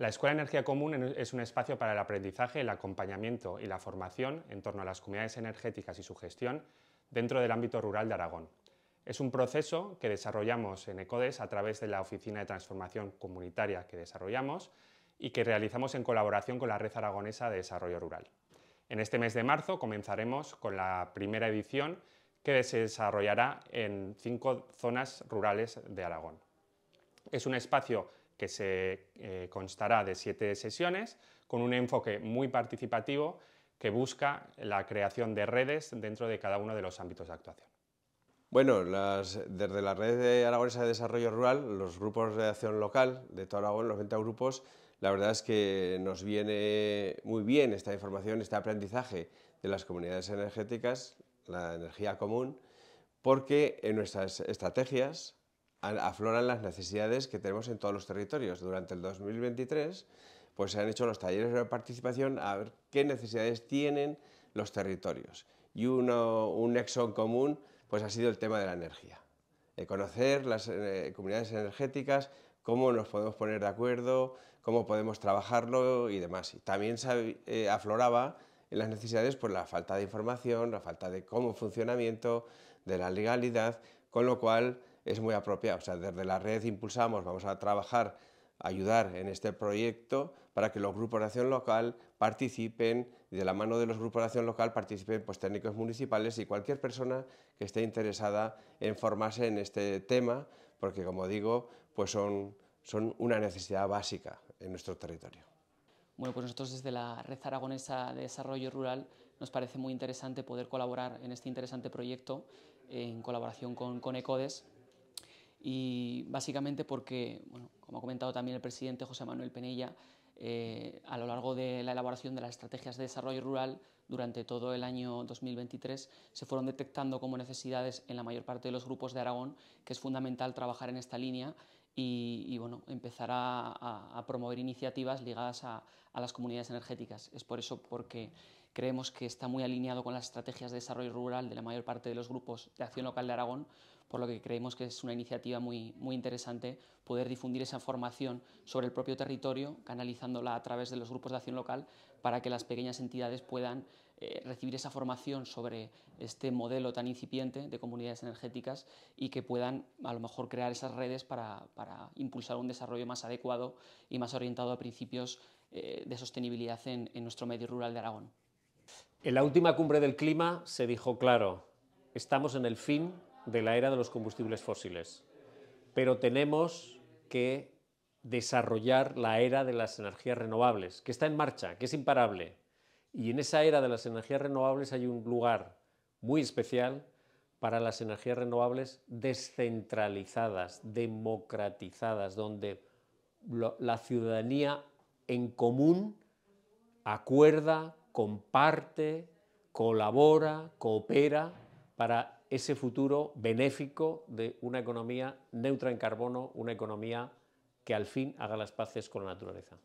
La Escuela de Energía Común es un espacio para el aprendizaje, el acompañamiento y la formación en torno a las comunidades energéticas y su gestión dentro del ámbito rural de Aragón. Es un proceso que desarrollamos en ECODES a través de la Oficina de Transformación Comunitaria que desarrollamos y que realizamos en colaboración con la Red Aragonesa de Desarrollo Rural. En este mes de marzo comenzaremos con la primera edición que se desarrollará en cinco zonas rurales de Aragón. Es un espacio que se eh, constará de siete sesiones con un enfoque muy participativo que busca la creación de redes dentro de cada uno de los ámbitos de actuación. Bueno, desde la red de Aragonesa de Desarrollo Rural, los grupos de acción local de todo Aragón, los 20 grupos, la verdad es que nos viene muy bien esta información, este aprendizaje de las comunidades energéticas, la energía común, porque en nuestras estrategias afloran las necesidades que tenemos en todos los territorios. Durante el 2023 pues se han hecho los talleres de participación a ver qué necesidades tienen los territorios. Y un nexo en común pues ha sido el tema de la energía. conocer las eh, comunidades energéticas, cómo nos podemos poner de acuerdo, cómo podemos trabajarlo y demás. también se, eh, afloraba en las necesidades por pues, la falta de información, la falta de cómo funcionamiento, de la legalidad, con lo cual es muy apropiado, O sea, desde la red impulsamos, vamos a trabajar, ayudar en este proyecto para que los grupos de acción local participen de la mano de los grupos de acción local participen pues, técnicos municipales y cualquier persona que esté interesada en formarse en este tema, porque como digo, pues son, son una necesidad básica en nuestro territorio. Bueno, pues nosotros desde la Red Aragonesa de Desarrollo Rural nos parece muy interesante poder colaborar en este interesante proyecto en colaboración con, con ECODES, y básicamente porque, bueno, como ha comentado también el presidente José Manuel Penella, eh, a lo largo de la elaboración de las estrategias de desarrollo rural durante todo el año 2023 se fueron detectando como necesidades en la mayor parte de los grupos de Aragón que es fundamental trabajar en esta línea y, bueno, empezar a, promover iniciativas ligadas a, a, las comunidades energéticas. Es por eso porque creemos que está muy alineado con las estrategias de desarrollo rural de la mayor parte de los grupos de acción local de Aragón, por lo que creemos que es una iniciativa muy, muy interesante poder difundir esa formación sobre el propio territorio, canalizándola a través de los grupos de acción local para que las pequeñas entidades puedan eh, recibir esa formación sobre este modelo tan incipiente de comunidades energéticas y que puedan a lo mejor crear esas redes para, impulsar un desarrollo más adecuado y más orientado a principios eh, de sostenibilidad en nuestro medio rural de Aragón. En la última cumbre del clima se dijo claro, estamos en el fin de la era de los combustibles fósiles, pero tenemos que desarrollar la era de las energías renovables, que está en marcha, que es imparable. Y en esa era de las energías renovables hay un lugar muy especial para las energías renovables descentralizadas, democratizadas, donde la ciudadanía en común acuerda, comparte, colabora, coopera para ese futuro benéfico de una economía neutra en carbono, una economía que al fin haga las paces con la naturaleza.